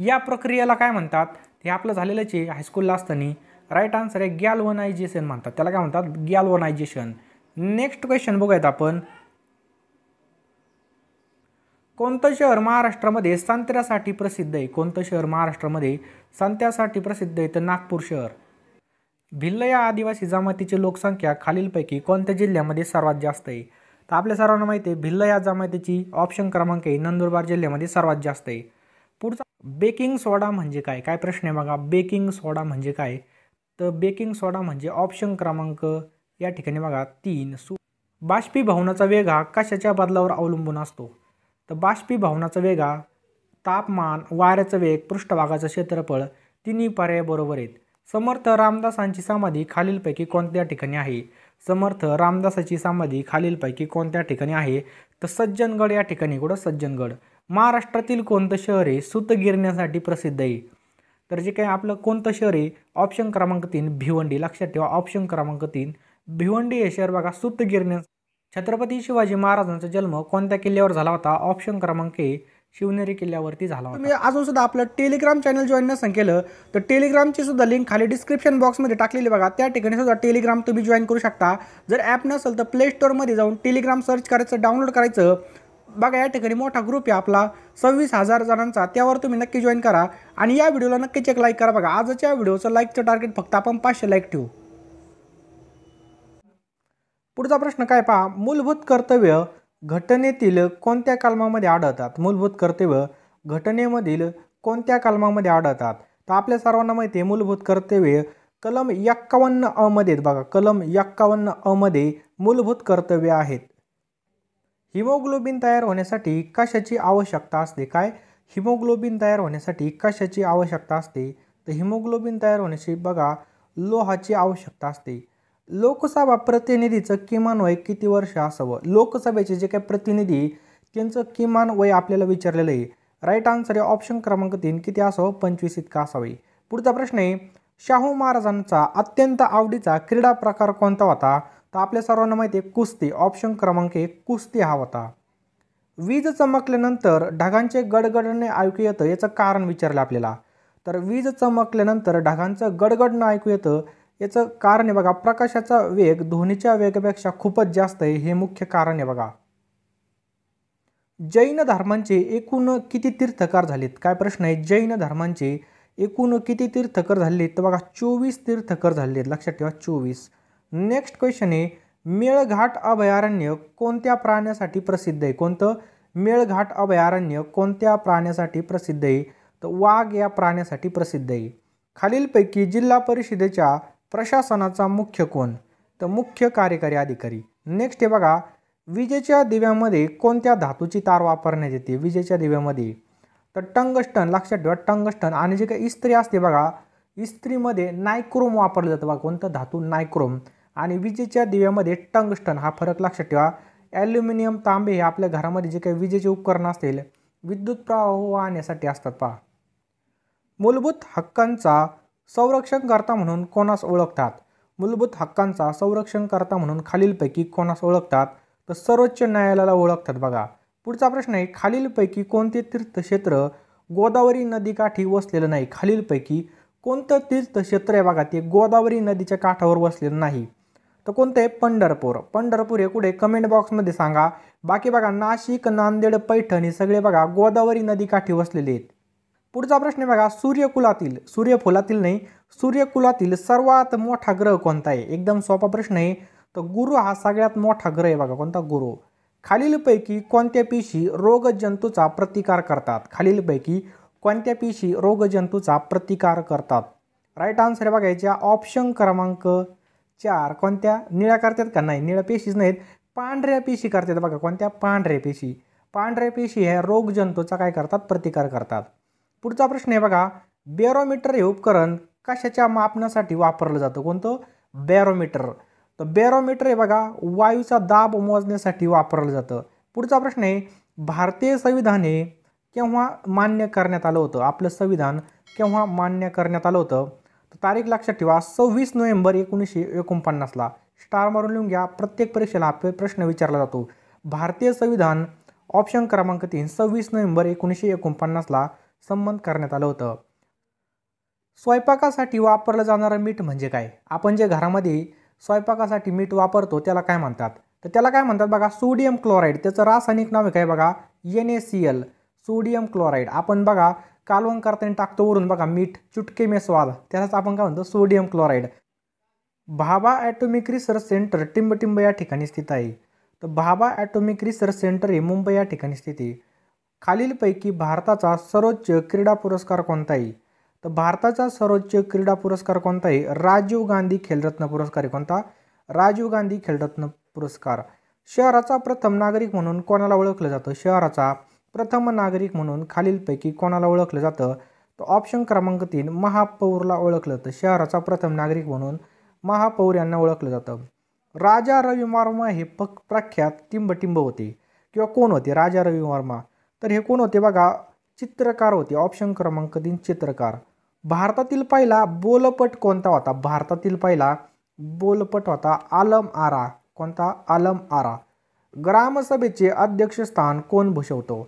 या प्रक्रियेला काय म्हणतात हे आपलं झालेलंच आहे हायस्कूलला असताना राईट आन्सर आहे गॅल्वनायझेशन म्हणतात त्याला काय म्हणतात गॅल्वनायझेशन नेक्स्ट क्वेश्चन बघूयात आपण कोणतं शहर महाराष्ट्रामध्ये सांत्र्यासाठी प्रसिद्ध आहे कोणतं शहर महाराष्ट्रामध्ये सांत्यासाठी प्रसिद्ध आहे तर नागपूर शहर भिल्ल या आदिवासी जमातीची लोकसंख्या खालीलपैकी कोणत्या जिल्ह्यामध्ये सर्वात जास्त आहे तर आपल्या सर्वांना माहिती आहे भिल्ल या जमातीची ऑप्शन क्रमांक आहे नंदुरबार जिल्ह्यामध्ये सर्वात जास्त आहे पुढचा बेकिंग सोडा म्हणजे काय काय प्रश्न आहे बघा बेकिंग सोडा म्हणजे काय तर बेकिंग सोडा म्हणजे ऑप्शन क्रमांक या ठिकाणी बघा तीन सु बाष्पीभवनाचा वेग हा कशाच्या बदलावर अवलंबून असतो तर बाष्पीभवनाचा वेग हा तापमान वाऱ्याचा वेग पृष्ठभागाचं क्षेत्रफळ तिन्ही पर्याय बरोबर आहेत समर्थ रामदासांची समाधी खालीलपैकी कोणत्या ठिकाणी आहे समर्थ रामदासाची समाधी खालीलपैकी कोणत्या ठिकाणी आहे तर सज्जनगड या ठिकाणी कुठं सज्जनगड महाराष्ट्रातील कोणतं शहर आहे सुत गिरण्यासाठी प्रसिद्ध आहे तर जे काही आपलं कोणतं शहर आहे ऑप्शन क्रमांक तीन भिवंडी लक्षात ठेवा ऑप्शन क्रमांक तीन भिवंडी हे शहर बघा सुप्त छत्रपती शिवाजी महाराजांचा जन्म कोणत्या किल्ल्यावर झाला होता ऑप्शन क्रमांक ए शिवनेरी किल्ल्यावरती झाला होता अजून सुद्धा आपलं टेलिग्राम चॅनल जॉईन सांग केलं तर टेलिग्रामची सुद्धा लिंक खाली डिस्क्रिप्शन बॉक्समध्ये टाकलेली बघा त्या ठिकाणी सुद्धा टेलिग्राम तुम्ही जॉईन करू शकता जर ॲप नसेल तर प्ले स्टोअरमध्ये जाऊन टेलिग्राम सर्च करायचं डाउनलोड करायचं बघा या ठिकाणी मोठा ग्रुप आहे आपला सव्वीस हजार जणांचा त्यावर तुम्ही नक्की जॉईन करा आणि या व्हिडिओला नक्कीच एक लाईक करा बघा आजच्या व्हिडिओचं लाईकचं टार्गेट फक्त आपण पाचशे लाईक ठेवू पुढचा प्रश्न काय पहा मूलभूत कर्तव्य घटनेतील कोणत्या कलमामध्ये आढळतात मूलभूत कर्तव्य घटनेमधील कोणत्या कलमामध्ये आढळतात तर आपल्या सर्वांना माहिती आहे मूलभूत कर्तव्य कलम एक्कावन्न अमध्ये बघा कलम एक्कावन्न अमध्ये मूलभूत कर्तव्य आहेत हिमोग्लोबिन तयार होण्यासाठी कशाची आवश्यकता असते काय हिमोग्लोबिन तयार होण्यासाठी कशाची आवश्यकता असते तर हिमोग्लोबिन तयार होण्याची बघा लोहाची आवश्यकता असते लोकसभा प्रतिनिधीचं किमान वय किती वर्ष असावं लोकसभेचे जे काही प्रतिनिधी त्यांचं किमान वय आपल्याला विचारलेलं आहे राईट आन्सर आहे ऑप्शन क्रमांक तीन किती असावं पंचवीस इतका असावे पुढचा प्रश्न आहे शाहू महाराजांचा अत्यंत आवडीचा क्रीडा प्रकार कोणता होता तर आपल्या सर्वांना माहिती आहे कुस्ती ऑप्शन क्रमांक एक कुस्ती हा होता वीज चमकल्यानंतर ढगांचे गडगडणे ऐकू येतं याचं कारण विचारलं आपल्याला तर वीज चमकल्यानंतर ढगांचं गडगडणं ऐकू येतं याचं कारण आहे बघा प्रकाशाचा वेग ध्वनीच्या वेगापेक्षा खूपच जास्त आहे हे मुख्य कारण आहे बघा जैन धर्मांचे एकूण किती तीर्थकार झालेत काय प्रश्न आहे जैन धर्मांचे एकूण किती तीर्थकर झाले तर बघा चोवीस तीर्थकर झाले लक्षात ठेवा चोवीस नेक्स्ट क्वेश्चन आहे मेळघाट अभयारण्य कोणत्या प्राण्यासाठी प्रसिद्ध आहे कोणतं मेळघाट अभयारण्य कोणत्या प्राण्यासाठी प्रसिद्ध आहे तर वाघ या प्राण्यासाठी प्रसिद्ध आहे खालीलपैकी जिल्हा परिषदेच्या प्रशासनाचा मुख्य कोण तर मुख्य कार्यकारी अधिकारी नेक्स्ट आहे बघा विजेच्या दिव्यामध्ये कोणत्या धातूची तार वापरण्यात येते विजेच्या दिव्यामध्ये तर टंगस्टन लक्षात ठेवा टंगस्टन आणि जे काही इस्त्री असते बघा इस्त्रीमध्ये नायक्रोम वापरलं जातं बघा कोणतं धातू नायक्रोम आणि विजेच्या दिव्यामध्ये टंगस्टन हा फरक लक्षात ठेवा ॲल्युमिनियम तांबे हे आपल्या घरामध्ये जे काही विजेचे उपकरण असतील विद्युत प्रवाह आणण्यासाठी असतात पहा मूलभूत हक्कांचा संरक्षणकर्ता म्हणून कोणास ओळखतात मूलभूत हक्कांचा संरक्षणकर्ता म्हणून खालीलपैकी कोणास ओळखतात तर सर्वोच्च न्यायालयाला ओळखतात बघा पुढचा प्रश्न आहे खालीलपैकी कोणते तीर्थक्षेत्र गोदावरी नदीकाठी वसलेलं नाही खालीलपैकी कोणतं तीर्थक्षेत्र आहे बघा ते गोदावरी नदीच्या काठावर वसलेलं नाही तर कोणतं आहे पंढरपूर पंढरपूर हे कुठे कमेंट बॉक्समध्ये सांगा बाकी बघा नाशिक नांदेड पैठण हे सगळे बघा गोदावरी नदीकाठी वसलेले आहेत पुढचा प्रश्न बघा सूर्यकुलातील सूर्यफुलातील नाही सूर्यकुलातील सर्वात मोठा ग्रह कोणता आहे एकदम सोपा प्रश्न आहे तर गुरु हा सगळ्यात मोठा ग्रह आहे बघा कोणता गुरु खालीलपैकी कोणत्या पेशी रोगजंतूचा प्रतिकार करतात खालीलपैकी कोणत्या पेशी रोगजंतूचा प्रतिकार करतात राईट आन्सर आहे बघायच्या ऑप्शन क्रमांक चार कोणत्या निळ्या करतात का नाही निळ्या पेशीच नाहीत पांढऱ्या पेशी करतात बघा कोणत्या पांढऱ्या पेशी पांढऱ्या पेशी ह्या रोगजंतूचा काय करतात प्रतिकार करतात पुढचा प्रश्न आहे बघा बॅरोमीटर हे उपकरण कशाच्या मापनासाठी वापरलं जातं कोणतं बॅरोमीटर तर बॅरोमीटर हे बघा वायूचा दाब मोजण्यासाठी वापरलं जातं पुढचा प्रश्न आहे भारतीय संविधान हे केव्हा मान्य करण्यात आलं होतं आपलं संविधान केव्हा मान्य करण्यात आलं होतं तर तारीख लक्षात ठेवा सव्वीस नोव्हेंबर एकोणीसशे एकोणपन्नासला स्टार मारून लिहून घ्या प्रत्येक परीक्षेला प्रश्न विचारला जातो भारतीय संविधान ऑप्शन क्रमांक तीन सव्वीस नोव्हेंबर एकोणीसशे एकोणपन्नासला संबंध करण्यात आलं होतं स्वयंपाकासाठी वापरलं जाणारं मीठ म्हणजे काय आपण जे घरामध्ये स्वयंपाकासाठी मीठ वापरतो त्याला काय म्हणतात तर त्याला काय म्हणतात बघा सोडियम क्लोराईड त्याचं रासायनिक नाव आहे काय बघा N A C L sodium chloride आपण बघा कालवण करताना टाकतो वरून बघा मीठ चुटके मे स्वाद त्यालाच आपण काय म्हणतो sodium chloride Bhabha atomic research centre टिंबटिंब या ठिकाणी स्थित आहे तर भाबा ॲटोमिक रिसर्च सेंटर हे मुंबई या ठिकाणी स्थित आहे खालीलपैकी भारताचा सर्वोच्च क्रीडा पुरस्कार कोणता आहे तर भारताचा सर्वोच्च क्रीडा पुरस्कार कोणता आहे राजीव गांधी खेलरत्न पुरस्कार आहे कोणता राजीव गांधी खेलरत्न पुरस्कार शहराचा प्रथम नागरिक म्हणून कोणाला ओळखलं जातं शहराचा प्रथम नागरिक म्हणून खालीलपैकी कोणाला ओळखलं जातं तर ऑप्शन क्रमांक तीन महापौरला ओळखलं जातं शहराचा प्रथम नागरिक म्हणून महापौर यांना ओळखलं जातं राजा रवी वर्मा हे प प्रख्यात टिंबटिंब होते किंवा कोण होते राजा रवी वर्मा तर हे कोण होते बघा चित्रकार होते ऑप्शन क्रमांक तीन चित्रकार भारतातील पहिला बोलपट कोणता होता भारतातील पहिला बोलपट होता आलम आरा कोणता आलम आरा ग्रामसभेचे अध्यक्षस्थान कोण भूषवतो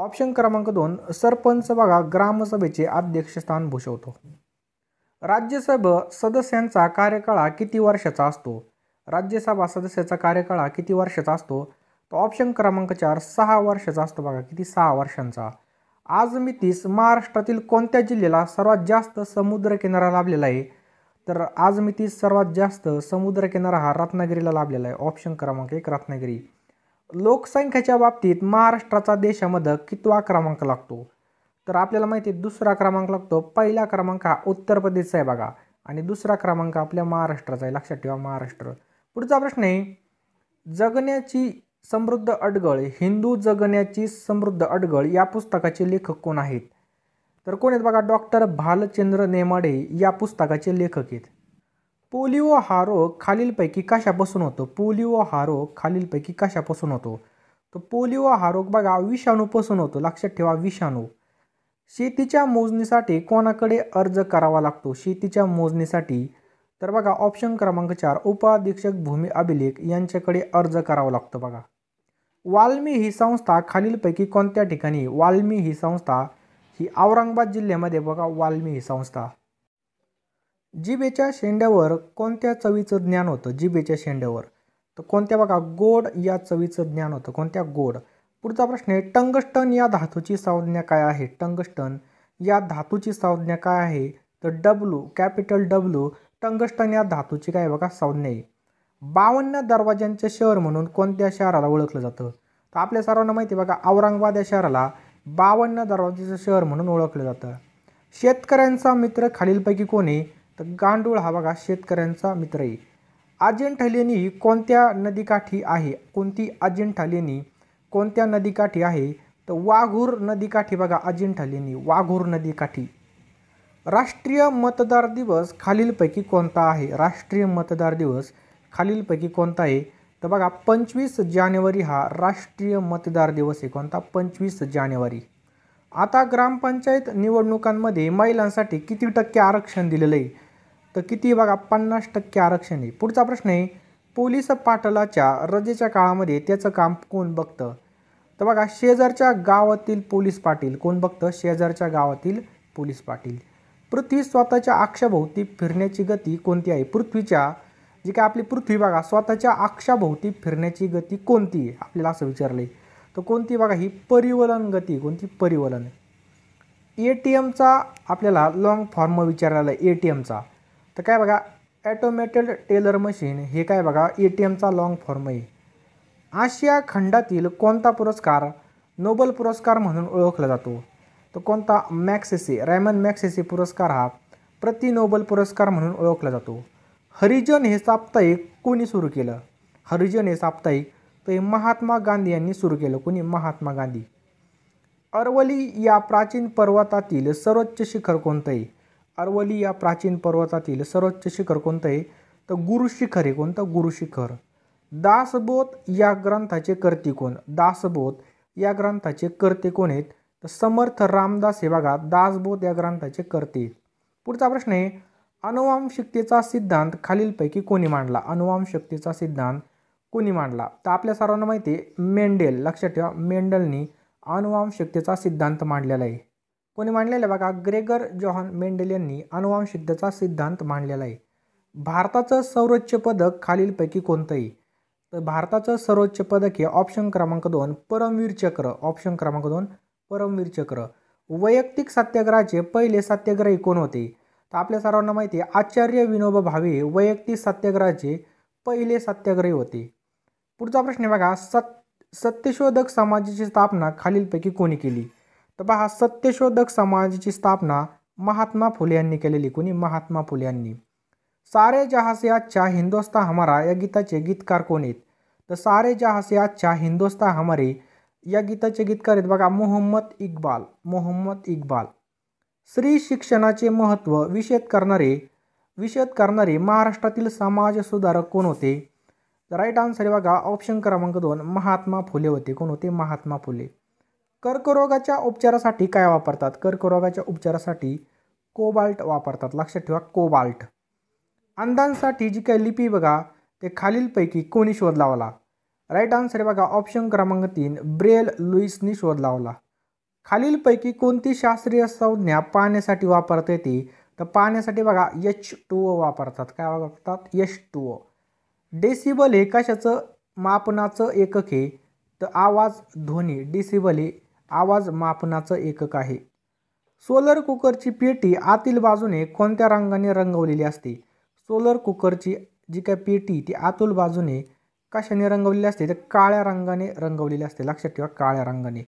ऑप्शन क्रमांक दोन सरपंच बघा ग्रामसभेचे अध्यक्षस्थान भूषवतो राज्यसभा सदस्यांचा कार्यकाळ किती वर्षाचा असतो राज्यसभा सदस्याचा कार्यकाळ किती वर्षाचा असतो तो ऑप्शन क्रमांक चार सहा वर्षाचा असतो बघा किती सहा वर्षांचा आज मितीस महाराष्ट्रातील कोणत्या जिल्ह्याला सर्वात जास्त समुद्रकिनारा लाभलेला आहे तर आज मितीस सर्वात जास्त समुद्रकिनारा हा रत्नागिरीला लाभलेला आहे ऑप्शन क्रमांक एक रत्नागिरी लोकसंख्येच्या बाबतीत महाराष्ट्राचा देशामध्ये कितवा क्रमांक लागतो तर आपल्याला माहिती आहे दुसरा क्रमांक लागतो पहिला क्रमांक हा उत्तर प्रदेशचा आहे बघा आणि दुसरा क्रमांक आपल्या महाराष्ट्राचा आहे लक्षात ठेवा महाराष्ट्र पुढचा प्रश्न आहे जगण्याची समृद्ध अडगळ हिंदू जगण्याची समृद्ध अडगळ या पुस्तकाचे लेखक कोण आहेत तर कोण आहेत बघा डॉक्टर भालचंद्र नेमाडे या पुस्तकाचे लेखक आहेत पोलिओ हा रोग खालीलपैकी कशापासून होतो पोलिओ हा रोग खालीलपैकी कशापासून होतो तर पोलिओ हा रोग बघा विषाणूपासून होतो लक्षात ठेवा विषाणू शेतीच्या मोजणीसाठी कोणाकडे अर्ज करावा लागतो शेतीच्या मोजणीसाठी तर बघा ऑप्शन क्रमांक चार उपाधीक्षक भूमी अभिलेख यांच्याकडे अर्ज करावा लागतो बघा वाल्मी ही संस्था खालीलपैकी कोणत्या ठिकाणी वाल्मी ही संस्था ही औरंगाबाद जिल्ह्यामध्ये बघा वाल्मी ही संस्था जिबेच्या शेंड्यावर कोणत्या चवीचं ज्ञान होतं जिबेच्या शेंड्यावर तर कोणत्या बघा गोड या चवीचं ज्ञान होतं कोणत्या गोड पुढचा प्रश्न आहे टंगस्टन या धातूची संज्ञा काय आहे टंगस्टन या धातूची संज्ञा काय आहे तर डब्ल्यू कॅपिटल डब्ल्यू टंगस्टन या धातूची काय बघा संज्ञा आहे बावन्न दरवाज्यांचे शहर म्हणून कोणत्या शहराला ओळखलं जातं तर आपल्या सर्वांना माहिती आहे बघा औरंगाबाद या शहराला बावन्न दरवाज्याचं शहर म्हणून ओळखलं जातं शेतकऱ्यांचा मित्र खालीलपैकी कोणी तर गांडूळ हा बघा शेतकऱ्यांचा मित्र आहे अजिंठा लेणी ही कोणत्या नदीकाठी आहे कोणती अजिंठा लेणी कोणत्या नदीकाठी आहे तर वाघूर नदीकाठी बघा अजिंठा लेणी वाघूर नदीकाठी राष्ट्रीय मतदार दिवस खालीलपैकी कोणता आहे राष्ट्रीय मतदार दिवस खालीलपैकी कोणता आहे तर बघा पंचवीस जानेवारी हा राष्ट्रीय मतदार दिवस आहे कोणता पंचवीस जानेवारी आता ग्रामपंचायत निवडणुकांमध्ये महिलांसाठी किती टक्के आरक्षण दिलेलं आहे तर किती बघा पन्नास टक्के आरक्षण आहे पुढचा प्रश्न आहे पोलीस पाटलाच्या रजेच्या काळामध्ये त्याचं काम कोण बघतं तर बघा शेजारच्या गावातील पोलीस पाटील कोण बघतं शेजारच्या गावातील पोलीस पाटील पृथ्वी स्वतःच्या आक्षाभोवती फिरण्याची गती कोणती आहे पृथ्वीच्या जी काय आपली पृथ्वी बघा स्वतःच्या अक्षाभोवती फिरण्याची गती कोणती आहे आपल्याला असं विचारलं आहे तर कोणती बघा ही परिवलन गती कोणती परिवलन ए टी एमचा आपल्याला लॉंग फॉर्म विचारलेला आहे ए टी एमचा तर काय बघा ॲटोमॅटेड टेलर मशीन हे काय बघा ए टी एमचा लॉंग फॉर्म आहे आशिया खंडातील कोणता पुरस्कार नोबल पुरस्कार म्हणून ओळखला जातो तर कोणता मॅक्सेसी रॅमन मॅक्सेसी पुरस्कार हा प्रति नोबल पुरस्कार म्हणून ओळखला जातो हरिजन हे साप्ताहिक कोणी सुरू केलं हरिजन हे साप्ताहिक हे महात्मा गांधी यांनी सुरू केलं कोणी महात्मा गांधी अरवली या प्राचीन पर्वतातील सर्वोच्च शिखर कोणतं आहे अरवली या प्राचीन पर्वतातील सर्वोच्च शिखर कोणतं आहे तर गुरुशिखर हे कोणतं गुरुशिखर दासबोध या ग्रंथाचे कर्ते कोण दासबोध या ग्रंथाचे कर्ते कोण आहेत तर समर्थ रामदास हे बघा दासबोध या ग्रंथाचे कर्ते पुढचा प्रश्न आहे अनुवांशिकतेचा सिद्धांत खालीलपैकी कोणी मांडला शक्तीचा सिद्धांत कोणी मांडला तर आपल्या सर्वांना माहिती आहे मेंडेल लक्षात ठेवा मेंडलनी शक्तीचा सिद्धांत मांडलेला आहे कोणी मांडलेला बघा ग्रेगर जॉहन मेंडेल यांनी अनुवांशिकतेचा सिद्धांत मांडलेला आहे भारताचं सर्वोच्च पदक खालीलपैकी कोणतंही तर भारताचं सर्वोच्च पदक हे ऑप्शन क्रमांक दोन परमवीर चक्र ऑप्शन क्रमांक दोन परमवीर चक्र वैयक्तिक सत्याग्रहाचे पहिले सत्याग्रही कोण होते तर आपल्या सर्वांना माहिती आहे आचार्य विनोबा भावे वैयक्तिक सत्याग्रहाचे पहिले सत्याग्रही होते पुढचा प्रश्न आहे बघा सत सत्यशोधक समाजाची स्थापना खालीलपैकी कोणी केली तर पहा सत्यशोधक समाजाची स्थापना महात्मा फुले यांनी केलेली कोणी महात्मा फुले यांनी सारे जहासे आजच्या हिंदोस्ता हमारा या गीताचे गीतकार कोण आहेत तर सारे जहासे आजच्या हिंदोस्ता हमारे या गीताचे गीतकार आहेत बघा मोहम्मद इक्बाल मोहम्मद इक्बाल स्त्री शिक्षणाचे महत्त्व विषद करणारे विषद करणारे महाराष्ट्रातील समाजसुधारक कोण होते राईट आन्सर हे बघा ऑप्शन क्रमांक दोन महात्मा फुले होते कोण होते महात्मा फुले कर्करोगाच्या उपचारासाठी काय वापरतात कर्करोगाच्या उपचारासाठी कोबाल्ट वापरतात लक्षात ठेवा कोबाल्ट अंधांसाठी जी काही लिपी बघा ते खालीलपैकी कोणी शोध लावला राईट आन्सर हे बघा ऑप्शन क्रमांक तीन ब्रेल लुईसनी शोध लावला खालीलपैकी कोणती शास्त्रीय संज्ञा पाण्यासाठी वापरता येते तर पाण्यासाठी बघा एच टू ओ वापरतात काय वापरतात एच टू ओ डेसिबल हे कशाचं मापनाचं एकक हे तर आवाज ध्वनी डेसिबल हे आवाज मापनाचं एकक आहे सोलर कुकरची पेटी आतील बाजूने कोणत्या रंगाने रंगवलेली असते सोलर कुकरची जी काय पेटी ती आतुल बाजूने कशाने रंगवलेली असते तर काळ्या रंगाने रंगवलेली असते लक्षात ठेवा काळ्या रंगाने